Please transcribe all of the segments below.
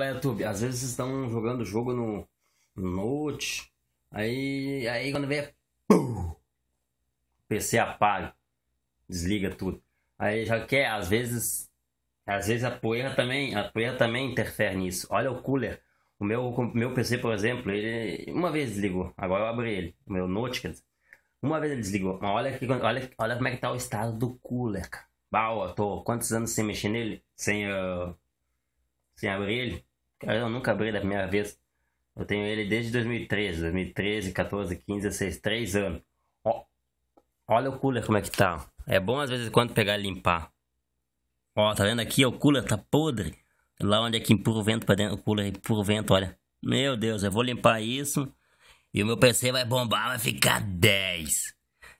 pela YouTube. Às vezes estão jogando o jogo no, Note. Aí, aí quando vem, pum, PC apaga, desliga tudo. Aí já quer, é, às vezes, às vezes a poeira também, a poeira também interfere nisso. Olha o cooler. O meu, meu PC, por exemplo, ele uma vez desligou. Agora eu abri ele, o meu Note, quer dizer. Uma vez ele desligou. Mas olha, aqui, olha, olha como é que tá o estado do cooler, cara. Bah, tô quantos anos sem mexer nele? Sem, uh, sem abrir ele? Eu nunca abri da primeira vez. Eu tenho ele desde 2013, 2013, 14, 15, 16, 3 anos. Ó, olha o cooler como é que tá. É bom às vezes quando pegar e limpar. Ó, tá vendo aqui? O cooler tá podre. Lá onde é que empurra o vento pra dentro, o cooler empurra o vento, olha. Meu Deus, eu vou limpar isso e o meu PC vai bombar, vai ficar 10.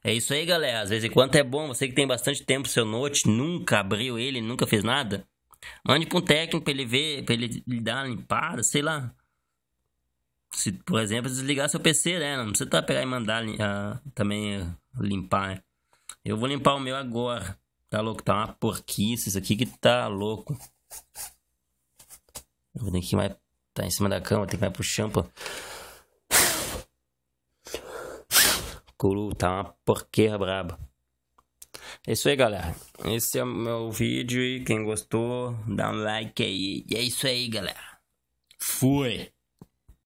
É isso aí, galera. Às vezes, enquanto é bom, você que tem bastante tempo seu note, nunca abriu ele, nunca fez nada, Mande pra um técnico pra ele ver, pra ele lhe dar uma limpada, sei lá. Se, por exemplo, desligar seu PC, né? Não precisa tá pegar e mandar também eh, limpar, né? Eu vou limpar o meu agora. Tá louco, tá uma porquice isso aqui que tá louco. Eu vou ter que mais. Tá em cima da cama, tem que mais pro champa. Curu, tá uma porqueira braba. É isso aí, galera. Esse é o meu vídeo e quem gostou, dá um like aí. E é isso aí, galera. Fui!